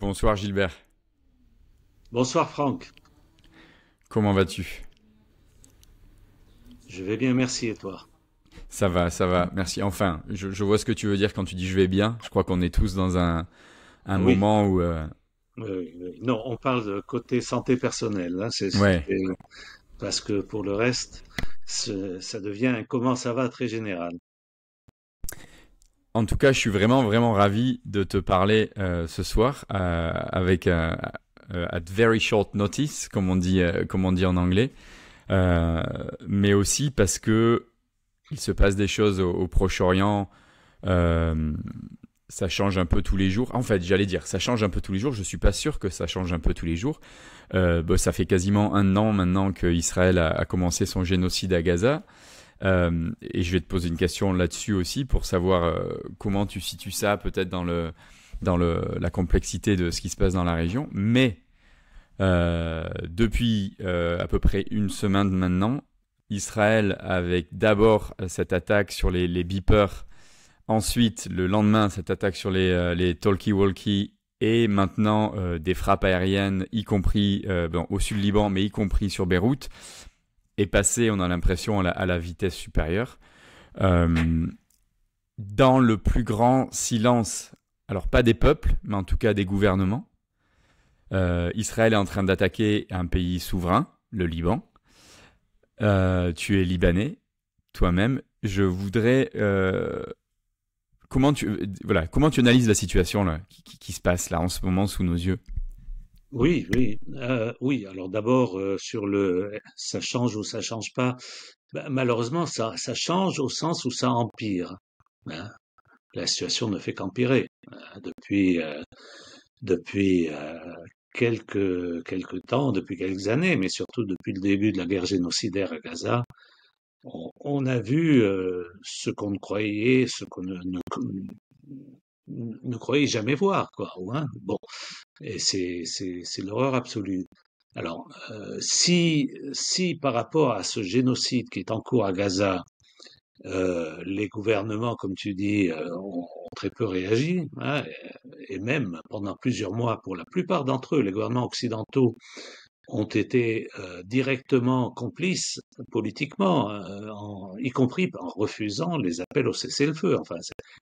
Bonsoir Gilbert. Bonsoir Franck. Comment vas-tu Je vais bien, merci et toi Ça va, ça va, merci. Enfin, je, vois ce que tu veux dire quand tu dis je vais bien. Je crois qu'on est tous dans un, moment où... Euh, non, on parle de côté santé personnelle. Hein. C'est, Parce que pour le reste, ça devient un comment ça va très général. En tout cas, je suis vraiment, vraiment ravi de te parler euh, ce soir euh, avec un euh, « at very short notice, comme on dit, comme on dit en anglais, mais aussi parce que il se passe des choses au, Proche-Orient. ça change un peu tous les jours. En fait, j'allais dire, ça change un peu tous les jours. Je suis pas sûr que ça change un peu tous les jours. Bah, ça fait quasiment un an maintenant qu'Israël a commencé son génocide à Gaza. Euh, et je vais te poser une question là-dessus aussi pour savoir euh, comment tu situes ça peut-être dans, le, dans le, la complexité de ce qui se passe dans la région. Mais euh, depuis à peu près une semaine maintenant, Israël avec d'abord cette attaque sur les, les, beepers, ensuite le lendemain cette attaque sur les, les talkie-walkie et maintenant des frappes aériennes, y compris au sud Liban, mais y compris sur Beyrouth est passé, on a l'impression, à, la vitesse supérieure, euh, dans le plus grand silence, alors pas des peuples, mais en tout cas des gouvernements. Euh, Israël est en train d'attaquer un pays souverain, le Liban. Euh, tu es libanais, toi-même. Je voudrais comment tu voilà comment tu analyses la situation qui, qui, se passe là en ce moment sous nos yeux oui, oui, euh, oui. Alors d'abord euh, sur le ça change ou ça change pas. Bah, malheureusement, ça ça change au sens où ça empire. Hein. La situation ne fait qu'empirer hein. depuis euh, depuis quelques quelques temps, depuis quelques années, mais surtout depuis le début de la guerre génocidaire à Gaza. On, a vu ce qu'on ne croyait, ce qu'on ne, ne, croyait jamais voir, quoi. Hein. Bon, et c'est l'horreur absolue. Alors, euh, si, si par rapport à ce génocide qui est en cours à Gaza, euh, les gouvernements, comme tu dis, euh, ont, très peu réagi, hein, et même pendant plusieurs mois, pour la plupart d'entre eux, les gouvernements occidentaux ont été directement complices politiquement, y compris en refusant les appels au cessez-le-feu. Enfin,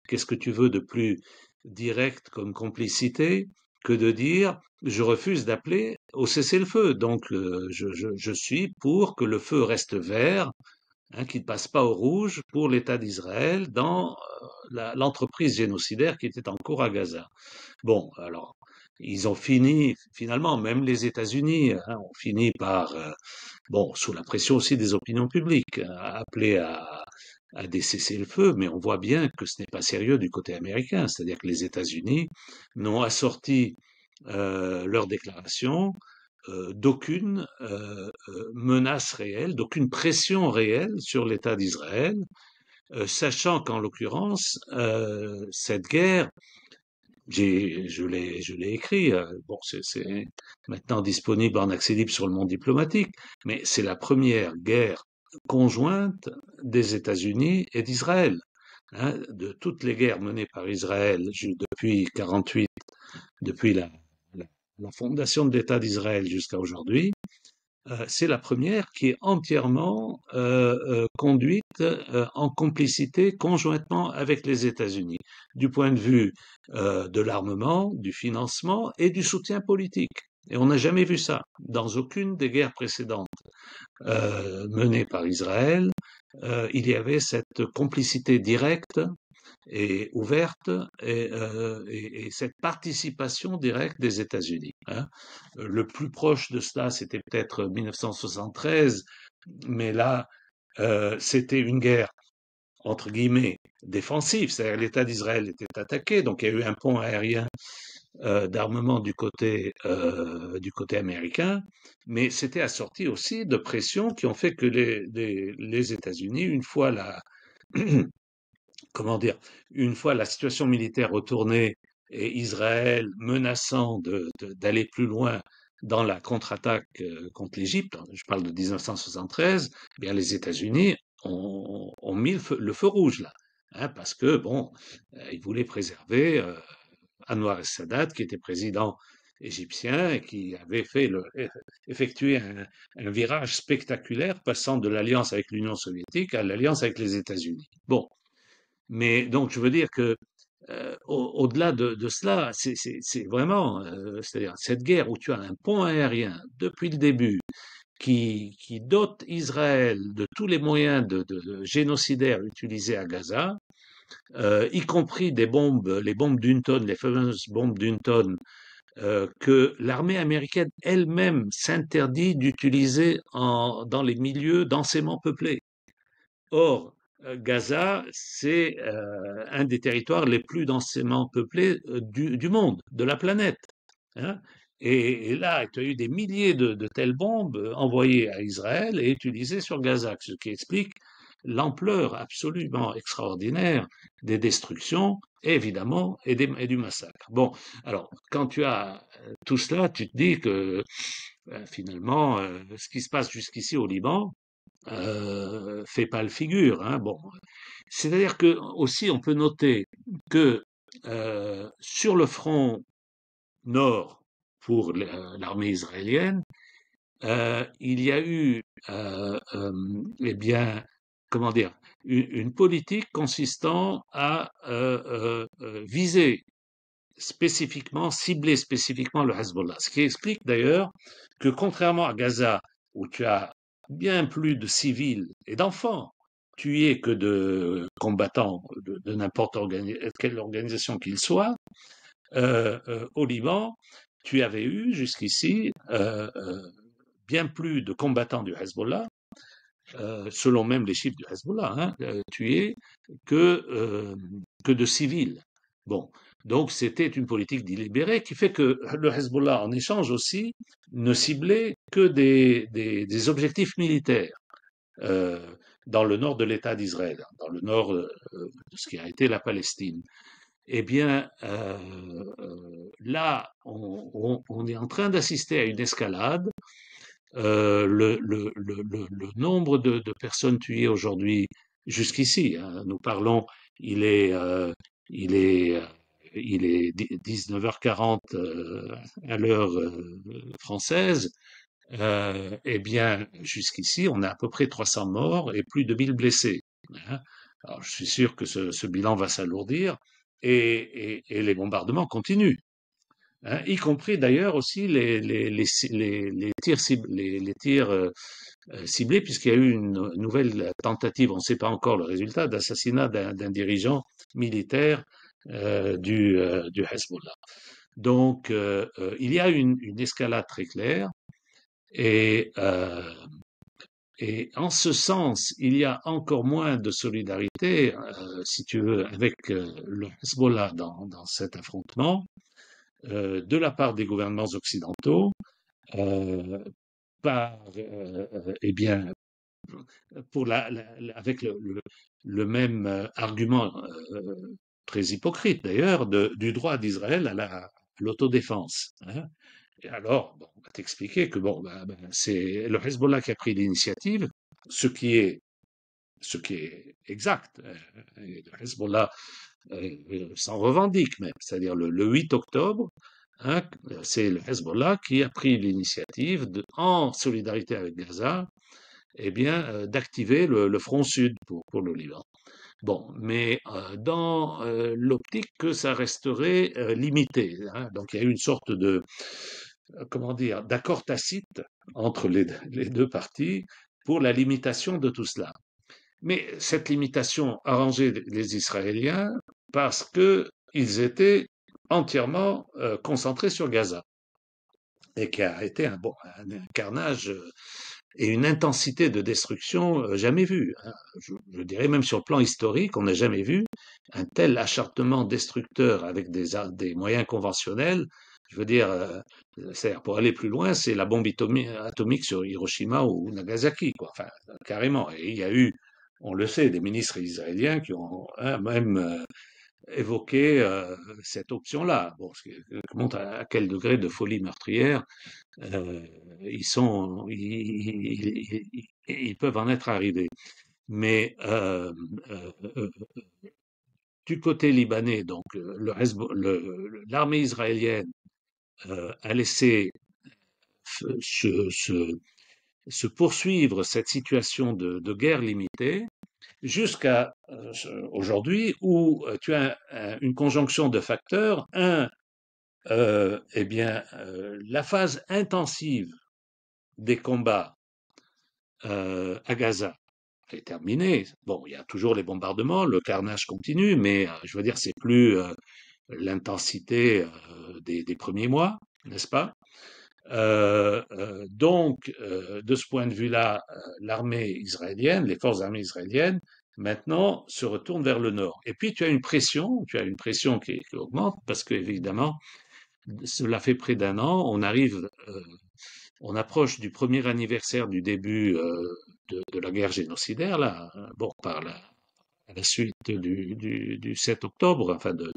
qu'est-ce que tu veux de plus direct comme complicité que de dire je refuse d'appeler au cessez-le-feu. Donc euh, je, suis pour que le feu reste vert, hein, qu'il ne passe pas au rouge pour l'État d'Israël dans euh, l'entreprise génocidaire qui était en cours à Gaza. Bon, alors ils ont fini finalement, même les États-Unis hein, ont fini par, euh, bon, sous la pression aussi des opinions publiques, hein, appeler à à des le feu mais on voit bien que ce n'est pas sérieux du côté américain, c'est-à-dire que les États-Unis n'ont assorti euh, leur déclaration euh, d'aucune euh, menace réelle, d'aucune pression réelle sur l'État d'Israël, sachant qu'en l'occurrence, cette guerre, je l'ai, je l'ai écrit, bon, c'est maintenant disponible en accès libre sur le monde diplomatique, mais c'est la première guerre conjointe des États-Unis et d'Israël. Hein, de toutes les guerres menées par Israël depuis 48, depuis la, fondation de l'État d'Israël jusqu'à aujourd'hui, euh, c'est la première qui est entièrement euh, euh, conduite en complicité conjointement avec les États-Unis, du point de vue de l'armement, du financement et du soutien politique. Et on n'a jamais vu ça dans aucune des guerres précédentes euh, menées par Israël. Euh, il y avait cette complicité directe et ouverte et, euh, cette participation directe des États-Unis. Hein. Le plus proche de cela, c'était peut-être 1973, mais là, c'était une guerre entre guillemets défensive, c'est-à-dire l'État d'Israël était attaqué, donc il y a eu un pont aérien euh, d'armement du côté euh, du côté américain, mais c'était assorti aussi de pressions qui ont fait que les, les, États-Unis, une fois la comment dire, une fois la situation militaire retournée et Israël menaçant d'aller de, plus loin dans la contre-attaque euh, contre l'Égypte, hein, je parle de 1973, eh bien les États-Unis ont, mis le feu, rouge là, hein, parce que bon, ils voulaient préserver Anwar sadat qui était président égyptien et qui avait fait le, effectué un, virage spectaculaire passant de l'alliance avec l'Union soviétique à l'alliance avec les États-Unis. Bon, mais donc je veux dire que euh, au-delà de, cela, c'est vraiment, euh, c'est-à-dire cette guerre où tu as un pont aérien depuis le début qui, dote Israël de tous les moyens de, génocidaires utilisés à Gaza, euh, y compris des bombes, les bombes d'une tonne, les fameuses bombes d'une tonne, euh, que l'armée américaine elle-même s'interdit d'utiliser dans les milieux densément peuplés. Or, euh, Gaza, c'est un des territoires les plus densément peuplés du, monde, de la planète. Hein. et, là, il y a eu des milliers de, de, telles bombes envoyées à Israël et utilisées sur Gaza, ce qui explique l'ampleur absolument extraordinaire des destructions, évidemment, et, du massacre. Bon, alors, quand tu as euh, tout cela, tu te dis que euh, finalement, euh, ce qui se passe jusqu'ici au Liban, euh, fait pas le figure. Hein, bon, c'est-à-dire que aussi on peut noter que sur le front nord pour l'armée israélienne, il y a eu, eh bien, comment dire, une, politique consistant à euh, euh, euh, viser spécifiquement, cibler spécifiquement le Hezbollah. Ce qui explique d'ailleurs que contrairement à Gaza, où tu as bien plus de civils et d'enfants tués que de combattants de, n'importe quelle organisation qu'ils soient, au Liban, tu avais eu jusqu'ici bien plus de combattants du Hezbollah euh, selon même les chiffres du Hezbollah, hein, euh, tués que, euh, que de civils. Bon, donc c'était une politique délibérée qui fait que le Hezbollah, en échange aussi, ne ciblait que des, des, objectifs militaires dans le nord de l'État d'Israël, dans le nord de ce qui a été la Palestine. Eh bien, là, on, est en train d'assister à une escalade euh, le, le, nombre de, personnes tuées aujourd'hui, jusqu'ici, hein, nous parlons, il est, il euh, il est 19h40 euh, à l'heure française, eh bien, jusqu'ici, on a à peu près 300 morts et plus de 1000 blessés. Hein. Alors, je suis sûr que ce, bilan va s'alourdir et les bombardements continuent. Hein, y compris d'ailleurs aussi les, tirs, ciblés, puisqu'il y a eu une nouvelle tentative, on ne sait pas encore le résultat, d'assassinat d'un dirigeant militaire euh, euh, du, Hezbollah. Donc, euh, il y a une, une, escalade très claire, et, et en ce sens, il y a encore moins de solidarité, si tu veux, avec le Hezbollah dans, dans cet affrontement. Euh, de la part des gouvernements occidentaux euh, par, euh, eh bien, pour avec le, même argument très hypocrite d'ailleurs du droit d'Israël à l'autodéfense. Hein. Et alors, on va t'expliquer que bon, bah, bah, c'est le Hezbollah qui a pris l'initiative, ce qui est ce qui est exact. le Hezbollah euh, euh, s'en revendique même, c'est-à-dire le, 8 octobre, hein, euh, c'est le Hezbollah qui a pris l'initiative, en solidarité avec Gaza, et eh bien, d'activer le, front sud pour, le Liban. Bon, mais dans l'optique que ça resterait limité. Hein. donc il y a eu une sorte de, comment dire, d'accord tacite entre les, deux parties pour la limitation de tout cela. Mais cette limitation arrangée les Israéliens, parce qu'ils étaient entièrement euh, concentrés sur Gaza, et qui a été un, carnage euh, et une intensité de destruction euh, jamais vue. Hein. Je, dirais même sur le plan historique, on n'a jamais vu un tel achartement destructeur avec des, des moyens conventionnels. Je veux dire, pour aller plus loin, c'est la bombe atomique sur Hiroshima ou Nagasaki, quoi. Enfin, carrément. Et il y a eu, on le sait, des ministres israéliens qui ont hein, même évoquer euh, cette option-là. Bon, ce qui montre à, quel degré de folie meurtrière euh, ils, sont, ils, peuvent en être arrivés. Mais euh, du côté libanais, donc l'armée israélienne a laissé se, poursuivre cette situation de guerre limitée jusqu'à euh, aujourd'hui où euh, tu as une conjonction de facteurs. Un, euh, eh bien, la phase intensive des combats à Gaza est terminée. Bon, il y a toujours les bombardements, le carnage continue, mais je veux dire, c'est plus l'intensité des premiers mois, n'est-ce pas euh, euh, donc, euh, de ce point de vue-là, l'armée israélienne, les forces armées israéliennes, maintenant se retournent vers le nord. Et puis, tu as une pression, tu as une pression qui, augmente parce que évidemment, cela fait près d'un an, on arrive, on approche du premier anniversaire du début de, la guerre génocidaire là, hein, bon par la, à la suite du, 7 octobre, enfin de,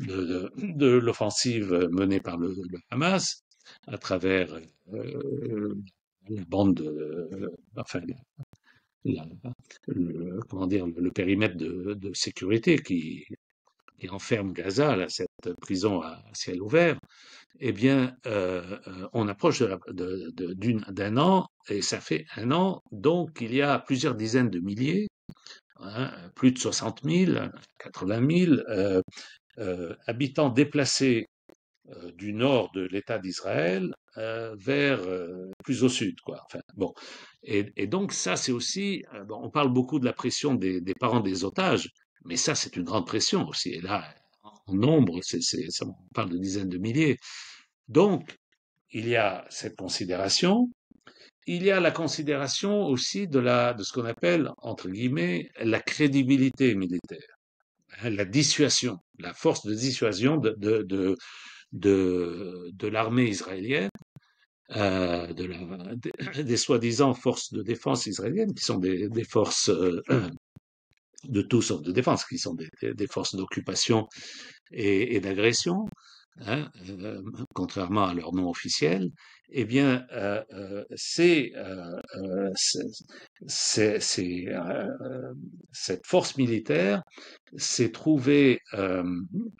de, l'offensive menée par le Hamas à travers euh, la bande, euh, le, comment dire, le, périmètre de, sécurité qui, enferme Gaza, là, cette prison à ciel ouvert, eh bien, euh, on approche d'un an, et ça fait un an, donc il y a plusieurs dizaines de milliers, hein, plus de 60 000, 80 000 habitants déplacés euh, du nord de l'État d'Israël euh, vers euh, plus au sud, quoi. Enfin, bon. Et, donc ça, c'est aussi, on parle beaucoup de la pression des, parents des otages, mais ça, c'est une grande pression aussi. Et là, en nombre, c'est, on parle de dizaines de milliers. Donc, il y a cette considération. Il y a la considération aussi de la, de ce qu'on appelle entre guillemets la crédibilité militaire, hein, la dissuasion, la force de dissuasion de de, de l'armée israélienne, euh, de des, soi-disant forces de défense israéliennes, qui sont des, forces euh, de toutes sortes de défense, qui sont des, forces d'occupation et, et d'agression, hein, euh, contrairement à leur nom officiel, eh bien, cette force militaire s'est trouvée euh,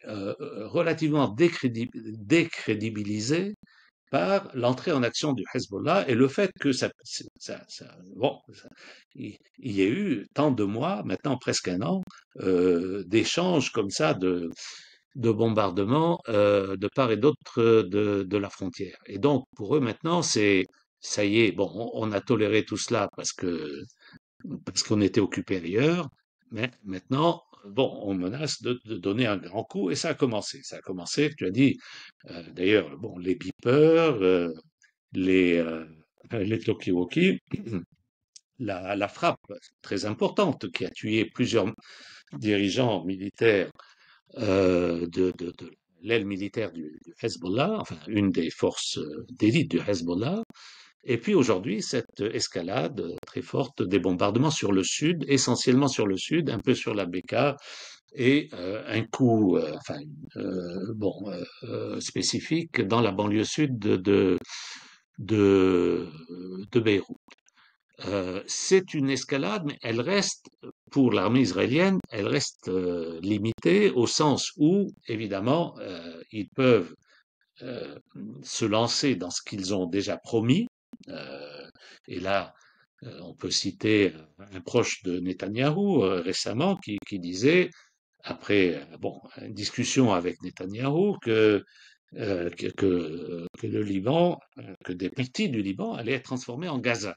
euh, relativement décrédibilisée par l'entrée en action du Hezbollah et le fait que ça, bon, il y a eu tant de mois, maintenant presque un an, euh, d'échanges comme ça de de bombardements euh, de part et d'autre euh, de, la frontière. Et donc, pour eux, maintenant, c'est ça y est, bon, on, a toléré tout cela parce parce qu'on était occupé ailleurs, mais maintenant, bon, on menace de, donner un grand coup et ça a commencé. Ça a commencé, tu as dit, euh, d'ailleurs, bon, les beepers, les, les la, la frappe très importante qui a tué plusieurs dirigeants militaires euh, de, l'aile militaire du, Hezbollah, enfin une des forces euh, d'élite du Hezbollah, et puis aujourd'hui cette escalade euh, très forte des bombardements sur le sud, essentiellement sur le sud, un peu sur la Bekaa, et un coup enfin, bon, spécifique dans la banlieue sud de, de, de Beyrouth. Euh, c'est une escalade, mais elle reste, pour l'armée israélienne, elle reste euh, limitée au sens où, évidemment, euh, ils peuvent se lancer dans ce qu'ils ont déjà promis. et là, on peut citer un proche de Netanyahou récemment qui, disait, après bon, une discussion avec Netanyahou, que le Liban, que des parties du Liban allaient être transformées en Gaza.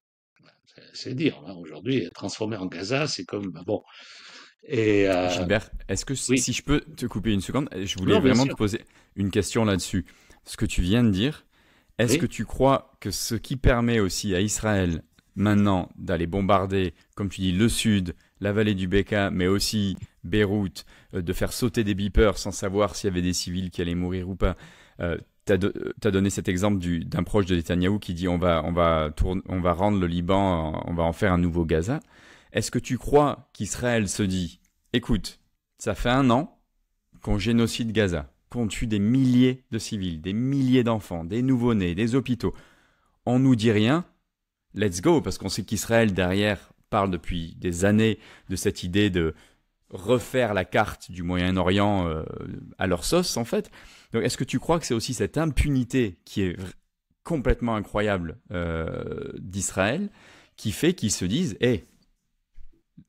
C'est dire, hein. aujourd'hui, transformé en Gaza, c'est comme. Bah, bon. Et, euh, Gilbert, est-ce que si je peux te couper une seconde, euh, je voulais vraiment te poser une question là-dessus. Ce que tu viens de dire, est-ce que tu crois que ce qui permet aussi à Israël maintenant d'aller bombarder, comme tu dis, le sud, la vallée du Beka, mais aussi Beyrouth, euh, de faire sauter des beepers sans savoir s'il y avait des civils qui allaient mourir ou pas, tu as, donné cet exemple d'un proche de Netanyahou qui dit on va, on, va on va rendre le Liban, on va en faire un nouveau Gaza. Est-ce que tu crois qu'Israël se dit écoute, ça fait un an qu'on génocide Gaza, qu'on tue des milliers de civils, des milliers d'enfants, des nouveau-nés, des hôpitaux. On nous dit rien, let's go, parce qu'on sait qu'Israël derrière parle depuis des années de cette idée de refaire la carte du Moyen-Orient euh, à leur sauce, en fait. Donc, est-ce que tu crois que c'est aussi cette impunité qui est complètement incroyable euh, d'Israël qui fait qu'ils se disent Hé,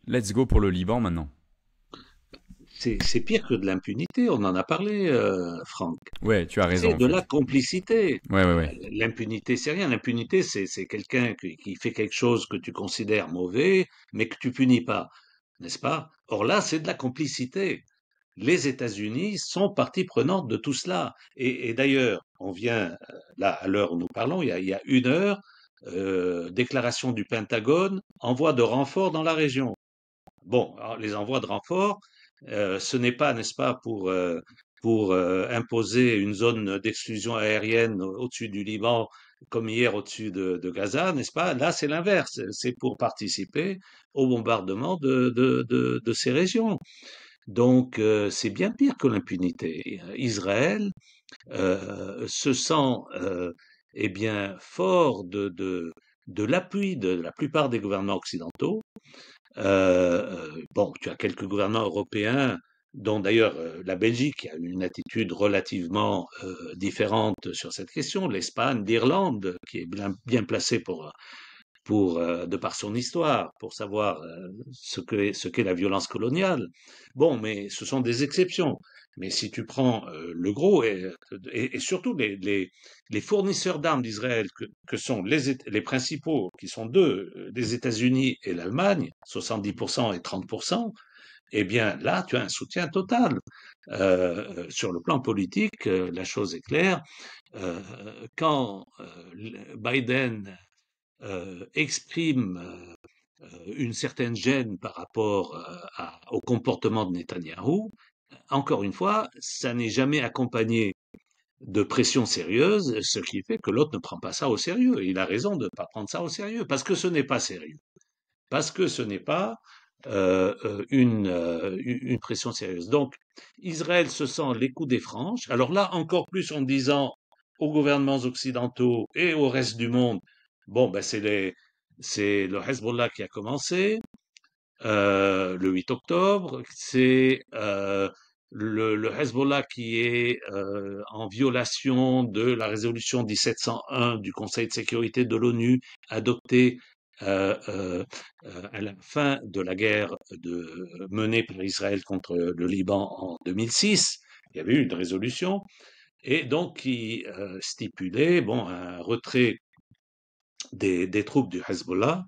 let's go pour le Liban maintenant c'est pire que de l'impunité, on en a parlé, euh, Franck. Ouais, tu as raison. C'est de la complicité. Ouais, ouais, ouais. Euh, l'impunité, c'est rien. L'impunité, c'est quelqu'un qui, qui, fait quelque chose que tu considères mauvais, mais que tu punis pas n'est-ce pas Or là, c'est de la complicité. Les États-Unis sont partie prenante de tout cela. Et, d'ailleurs, on vient, euh, là, à l'heure où nous parlons, il y a, une heure, euh, déclaration du Pentagone, envoi de renforts dans la région. Bon, les envois de renforts, euh, ce n'est pas, n'est-ce pas, pour imposer une zone d'exclusion aérienne au-dessus du Liban comme hier au-dessus de, Gaza, n'est-ce pas Là, c'est l'inverse. C'est pour participer au bombardement de, ces régions. Donc, euh, c'est bien pire que l'impunité. Israël euh, se sent euh, eh bien, fort de, de l'appui de la plupart des gouvernements occidentaux. bon, tu as quelques gouvernements européens dont d'ailleurs euh, la Belgique a une attitude relativement euh, différente sur cette question, l'Espagne, l'Irlande, qui est bien, placée pour, euh, de par son histoire, pour savoir ce qu'est la violence coloniale. Bon, mais ce sont des exceptions. Mais si tu prends le gros et, surtout les, fournisseurs d'armes d'Israël, que, sont les, les principaux, qui sont deux, les États-Unis et l'Allemagne, 70% et 30%, eh bien là, tu as un soutien total. Euh, euh, sur le plan politique, euh, la chose est claire. quand Biden exprime une certaine gêne par rapport au comportement de Netanyahu, encore une fois, ça n'est jamais accompagné de pression sérieuse, ce qui fait que l'autre ne prend pas ça au sérieux. Il a raison de ne pas prendre ça au sérieux, parce que ce n'est pas sérieux. Parce que ce n'est pas euh, euh, euh, une, pression sérieuse. Donc, Israël se sent les coups des franges. Alors là, encore plus en disant aux gouvernements occidentaux et au reste du monde, bon, ben c'est c'est le Hezbollah qui a commencé le 8 octobre, c'est le, Hezbollah qui est en violation de la résolution 1701 du Conseil de sécurité de l'ONU adoptée euh, euh, euh, à la fin de la guerre de, menée par Israël contre le Liban en 2006, il y avait eu une résolution, et donc qui stipulait bon, un retrait des troupes du Hezbollah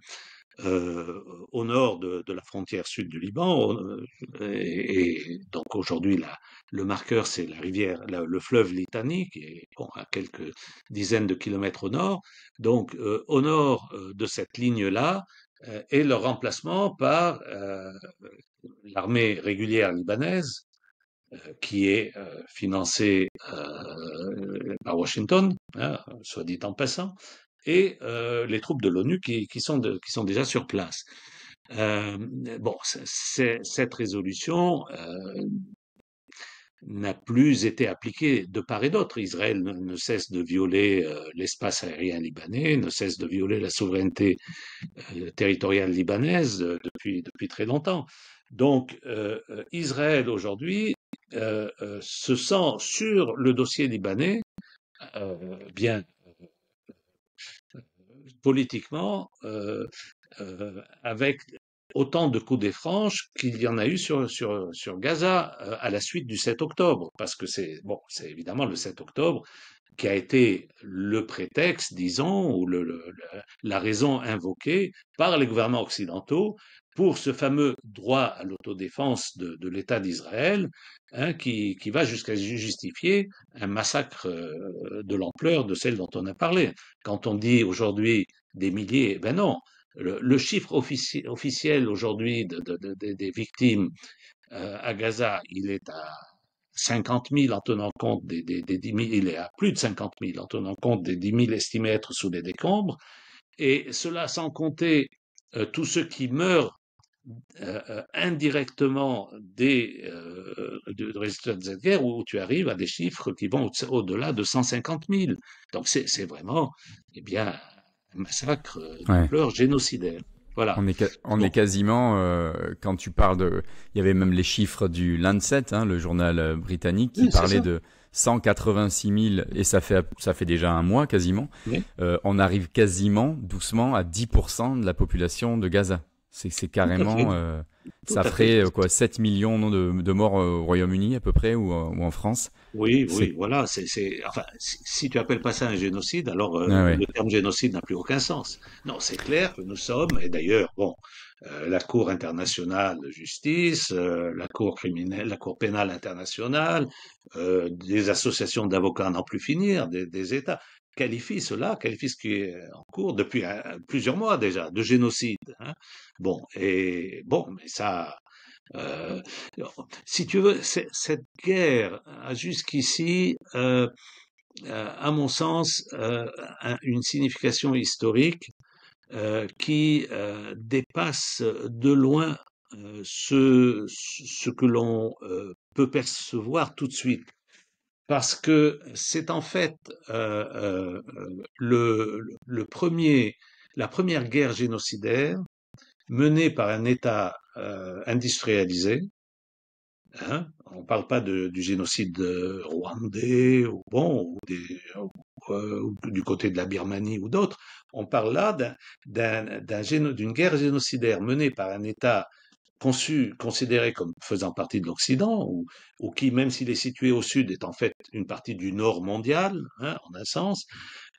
au nord de, la frontière sud du Liban. Euh, et, donc aujourd'hui, le marqueur, c'est la rivière, le fleuve Litani, qui est à quelques dizaines de kilomètres au nord. Donc euh, au nord euh, de cette ligne-là, est le remplacement par l'armée régulière libanaise, qui est financée par Washington, hein, soit dit en passant, et euh, les troupes de l'ONU qui, sont qui sont déjà sur place. Euh, bon, cette résolution euh, n'a plus été appliquée de part et d'autre. Israël ne, cesse de violer l'espace aérien libanais, ne cesse de violer la souveraineté territoriale libanaise depuis, depuis très longtemps. Donc, Israël aujourd'hui se sent sur le dossier libanais bien politiquement euh, euh, avec autant de coups des qu'il y en a eu sur, Gaza euh, à la suite du 7 octobre, parce que c'est évidemment le 7 octobre qui a été le prétexte, disons, ou la raison invoquée par les gouvernements occidentaux pour ce fameux droit à l'autodéfense de, l'État d'Israël, hein, qui, qui, va jusqu'à justifier un massacre euh, de l'ampleur de celle dont on a parlé. Quand on dit aujourd'hui des milliers, ben non, le, chiffre officiel aujourd'hui des victimes euh, à Gaza, il est à 50 en tenant compte des, il est à plus de 50 000 en tenant compte des 10 000 estimés être sous les décombres, et cela sans compter euh, tous ceux qui meurent euh, euh, indirectement des euh, résultats de cette guerre où tu arrives à des chiffres qui vont au-delà de 150 000. Donc c'est vraiment eh bien, un massacre d'ampleur génocidaire. Voilà. On est, on est quasiment, quand tu parles de... Il y avait même les chiffres du Lancet, hein, le journal britannique, qui parlait de 186 000, et ça fait, ça fait déjà un mois quasiment, on arrive quasiment doucement à 10% de la population de Gaza. C'est carrément. Euh, ça ferait euh, quoi 7 millions de, morts euh, au Royaume-Uni à peu près ou, en France Oui, oui, voilà. c'est si, tu appelles pas ça un génocide, alors ah le terme génocide n'a plus aucun sens. Non, c'est clair que nous sommes, et d'ailleurs, bon, la Cour internationale de justice, la Cour criminelle, la Cour pénale internationale, des associations d'avocats n'en plus finir, des États qualifie cela, qualifie ce qui est en cours depuis plusieurs mois déjà, de génocide. Hein. Bon, et bon, mais ça, euh, si tu veux, cette guerre a jusqu'ici, euh, euh, à mon sens, une signification historique qui dépasse de loin ce que l'on peut percevoir tout de suite parce que c'est en fait euh, euh, le, premier, la première guerre génocidaire menée par un État euh, industrialisé. Hein, on ne parle pas du génocide rwandais ou bon ou ou, du côté de la Birmanie ou d'autres. On parle là d'une guerre génocidaire menée par un État conçu, considéré comme faisant partie de l'Occident, ou, qui, même s'il est situé au sud, est en fait une partie du nord mondial, hein, en un sens,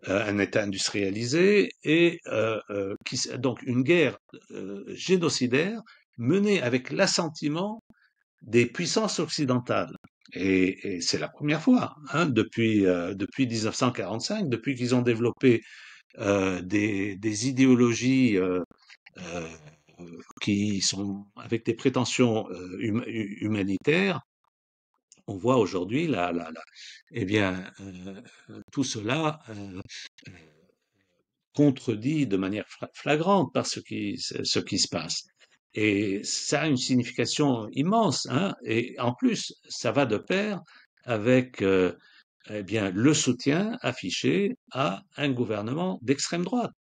euh, un État industrialisé, et euh, euh qui, donc une guerre euh, génocidaire menée avec l'assentiment des puissances occidentales. Et, c'est la première fois hein, depuis, depuis 1945, depuis qu'ils ont développé des, idéologies qui sont avec des prétentions humanitaires, on voit aujourd'hui là, là, là, eh bien, tout cela contredit de manière flagrante par ce qui, se passe. Et ça a une signification immense. Hein, et en plus, ça va de pair avec eh bien, le soutien affiché à un gouvernement d'extrême droite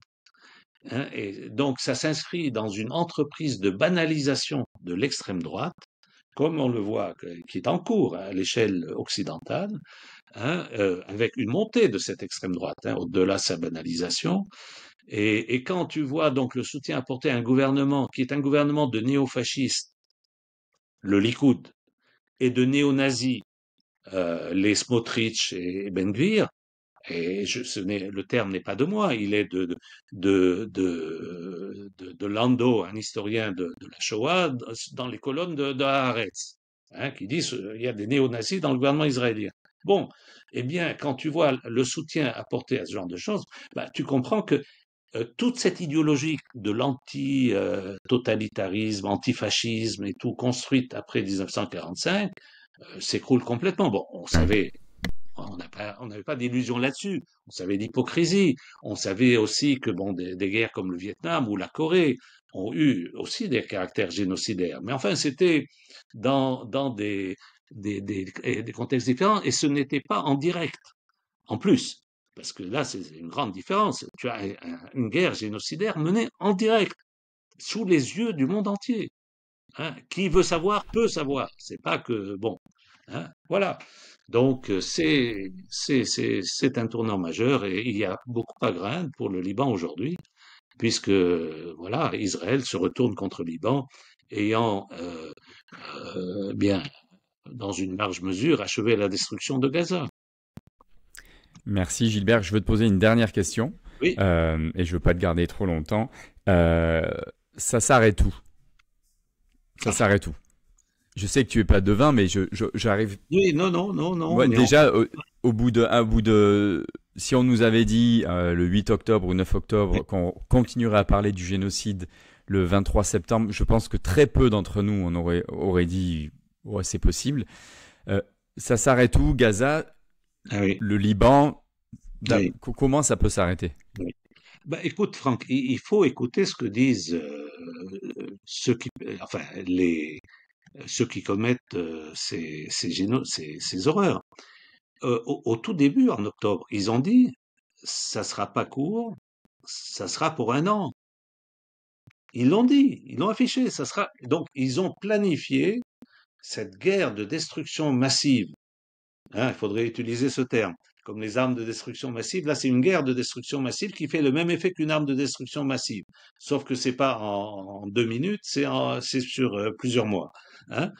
Hein, et donc ça s'inscrit dans une entreprise de banalisation de l'extrême droite, comme on le voit, qui est en cours à l'échelle occidentale, hein, euh, avec une montée de cette extrême droite, hein, au-delà de sa banalisation. Et, quand tu vois donc le soutien apporté à un gouvernement qui est un gouvernement de néo néofascistes, le Likoud, et de néo-nazis, euh, les Smotrich et Ben Gvir, et le terme n'est pas de moi, il est de, de, de, Lando, un historien de, la Shoah, dans les colonnes de, Haaretz, hein, qui dit qu'il y a des néo-nazis dans le gouvernement israélien. Bon, eh bien, quand tu vois le soutien apporté à ce genre de choses, bah, tu comprends que euh, toute cette idéologie de l'anti-totalitarisme, euh, anti antifascisme et tout, construite après 1945, euh, s'écroule complètement. Bon, on savait on n'avait pas d'illusion là-dessus. On savait l'hypocrisie. On savait aussi que bon, des, guerres comme le Vietnam ou la Corée ont eu aussi des caractères génocidaires. Mais enfin, c'était dans, dans des, des, contextes différents et ce n'était pas en direct. En plus, parce que là, c'est une grande différence. Tu as une guerre génocidaire menée en direct, sous les yeux du monde entier. Hein, qui veut savoir peut savoir. C'est pas que bon. Hein voilà. Donc euh, c'est un tournant majeur et il y a beaucoup à grain pour le Liban aujourd'hui, puisque voilà Israël se retourne contre le Liban, ayant euh, euh, bien dans une large mesure achevé la destruction de Gaza. Merci Gilbert. Je veux te poser une dernière question. et je ne veux pas te garder trop longtemps. ça s'arrête tout Ça ah. s'arrête tout je sais que tu es pas devin, mais je j'arrive. Oui, non, non, non, non. déjà, au, bout de, bout de, si on nous avait dit euh, le 8 octobre ou 9 octobre qu'on continuerait à parler du génocide le 23 septembre, je pense que très peu d'entre nous on aurait aurait dit ouais c'est possible. Euh, ça s'arrête où Gaza, ah le Liban, comment ça peut s'arrêter bah, écoute, Franck, il faut écouter ce que disent euh, ceux qui, enfin, les, euh, ceux qui commettent euh, ces, ces, horreurs. Euh, au, tout début, en octobre, ils ont dit, ça sera pas court, ça sera pour un an. Ils l'ont dit, ils l'ont affiché, ça sera. Donc, ils ont planifié cette guerre de destruction massive. Hein, il faudrait utiliser ce terme, comme les armes de destruction massive. Là, c'est une guerre de destruction massive qui fait le même effet qu'une arme de destruction massive, sauf que c'est pas en, deux minutes, c'est sur plusieurs mois. Hein.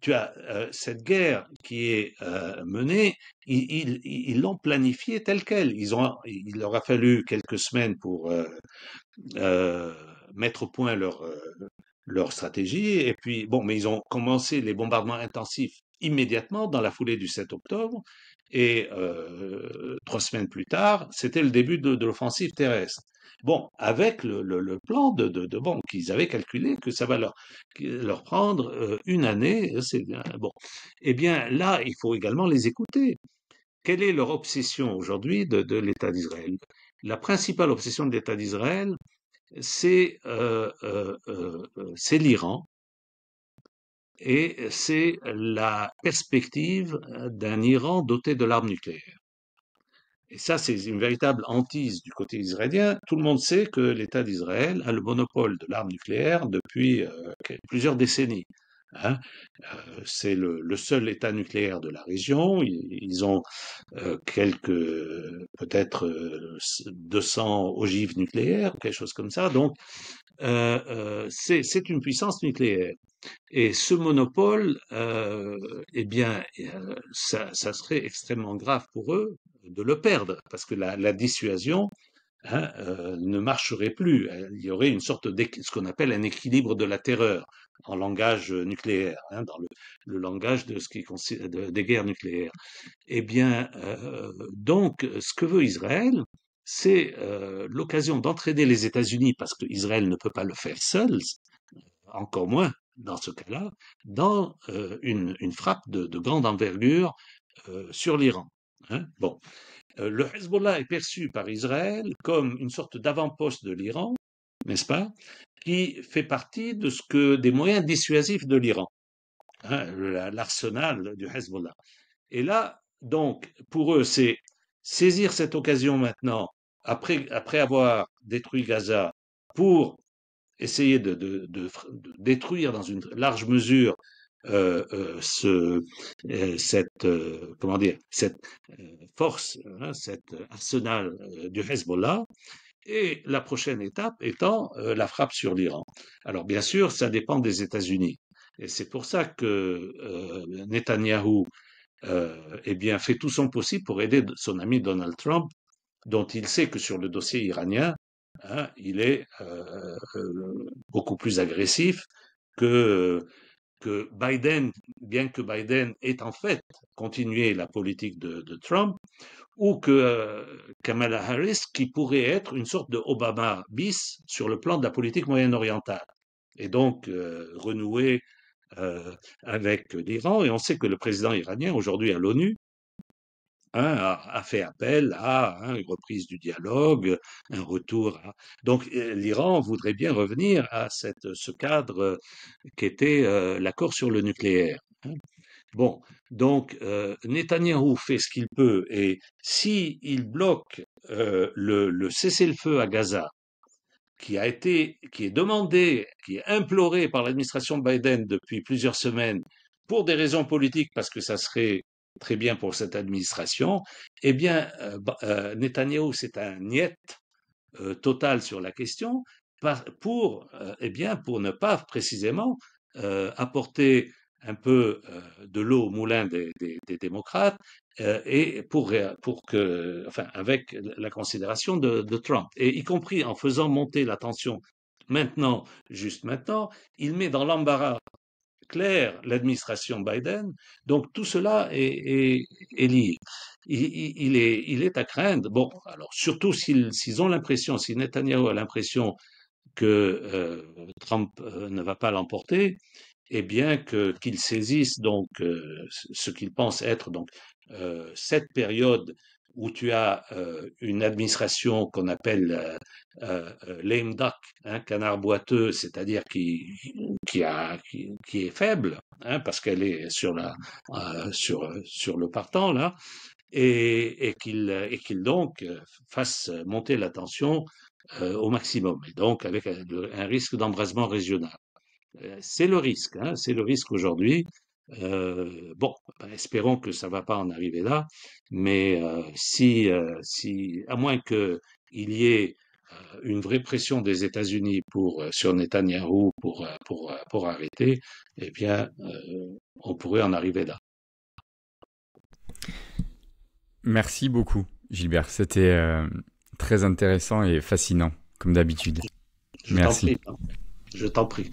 tu as euh, cette guerre qui est euh, menée, ils l'ont planifiée telle qu'elle. il leur a fallu quelques semaines pour euh, mettre au point leur, leur stratégie. Et puis, bon, mais ils ont commencé les bombardements intensifs immédiatement dans la foulée du 7 octobre. Et euh, trois semaines plus tard, c'était le début de, l'offensive terrestre. Bon, avec le, plan de, bon, qu'ils avaient calculé que ça va leur, prendre euh, une année, euh, bon. Eh bien, là, il faut également les écouter. Quelle est leur obsession aujourd'hui de, l'État d'Israël La principale obsession de l'État d'Israël, c'est l'Iran et c'est la perspective euh, d'un Iran doté de l'arme nucléaire. Et ça, c'est une véritable hantise du côté israélien. Tout le monde sait que l'État d'Israël a le monopole de l'arme nucléaire depuis euh, plusieurs décennies. Hein. Euh, c'est le, seul État nucléaire de la région. Ils, ont quelques, peut-être 200 ogives nucléaires, quelque chose comme ça. Donc, c'est une puissance nucléaire. Et ce monopole, euh, eh bien, euh, ça, serait extrêmement grave pour eux de le perdre, parce que la, dissuasion hein, euh, ne marcherait plus. Il y aurait une sorte de ce qu'on appelle un équilibre de la terreur en langage nucléaire, hein, dans le, langage de ce qui des guerres nucléaires. Eh bien, donc, ce que veut Israël, c'est l'occasion d'entraider les États-Unis, parce qu'Israël ne peut pas le faire seul, encore moins dans ce cas-là, dans euh, une, frappe de, grande envergure euh, sur l'Iran. Hein. bon. Euh, le Hezbollah est perçu par Israël comme une sorte d'avant-poste de l'Iran, n'est-ce pas, qui fait partie de ce que, des moyens dissuasifs de l'Iran, hein, l'arsenal du Hezbollah. Et là, donc, pour eux, c'est saisir cette occasion maintenant, après avoir détruit Gaza, pour essayer de, détruire dans une large mesure euh, euh, euh, cette, comment dire, cette force, hein, cet arsenal du Hezbollah. Et la prochaine étape étant la frappe sur l'Iran. Alors bien sûr, ça dépend des États-Unis. Et c'est pour ça que Netanyahou eh bien, fait tout son possible pour aider son ami Donald Trump, dont il sait que sur le dossier iranien, Hein, il est euh, euh, beaucoup plus agressif que, Biden, bien que Biden ait en fait continué la politique de, Trump, ou que euh, Kamala Harris, qui pourrait être une sorte de Obama bis sur le plan de la politique moyen-orientale, et donc renouer avec l'Iran. Et on sait que le président iranien, aujourd'hui à l'ONU, Hein, a, fait appel à hein, une reprise du dialogue, un retour. Donc euh, l'Iran voudrait bien revenir à cette, ce cadre qu'était euh, l'accord sur le nucléaire. Hein. Bon, donc euh, Netanyahu fait ce qu'il peut et si il bloque le, cessez-le-feu à Gaza, qui a été, qui est demandé, qui est imploré par l'administration Biden depuis plusieurs semaines pour des raisons politiques, parce que ça serait très bien pour cette administration, eh bien, euh, euh Netanyahou, c'est un niet euh, total sur la question pour, euh, eh bien, pour ne pas précisément apporter un peu de l'eau au moulin des, démocrates et pour, que, enfin, avec la considération de, de Trump, et y compris en faisant monter la tension maintenant, juste maintenant, il met dans l'embarras clair l'administration Biden. Donc tout cela est, est, lié. Il, est, à craindre. Bon, alors surtout s'ils ont l'impression, si Netanyahu a l'impression que euh, Trump euh, ne va pas l'emporter, eh bien qu'ils saisissent donc euh, ce qu'ils pensent être donc cette période où tu as euh, une administration qu'on appelle euh, euh, euh lame hein, canard boiteux, c'est-à-dire qui, qui, est faible, hein, parce qu'elle est sur, le partant, là, et, et qu'il donc fasse monter la tension au maximum, et donc avec un, risque d'embrasement régional. C'est le risque, hein, c'est le risque aujourd'hui euh, bon, ben, espérons que ça ne va pas en arriver là, mais euh, si, euh, si, à moins qu'il y ait une vraie pression des États-Unis pour sur Netanyahu pour, pour, pour arrêter, eh bien, on pourrait en arriver là. Merci beaucoup, Gilbert. C'était très intéressant et fascinant, comme d'habitude. Merci. Je t'en prie.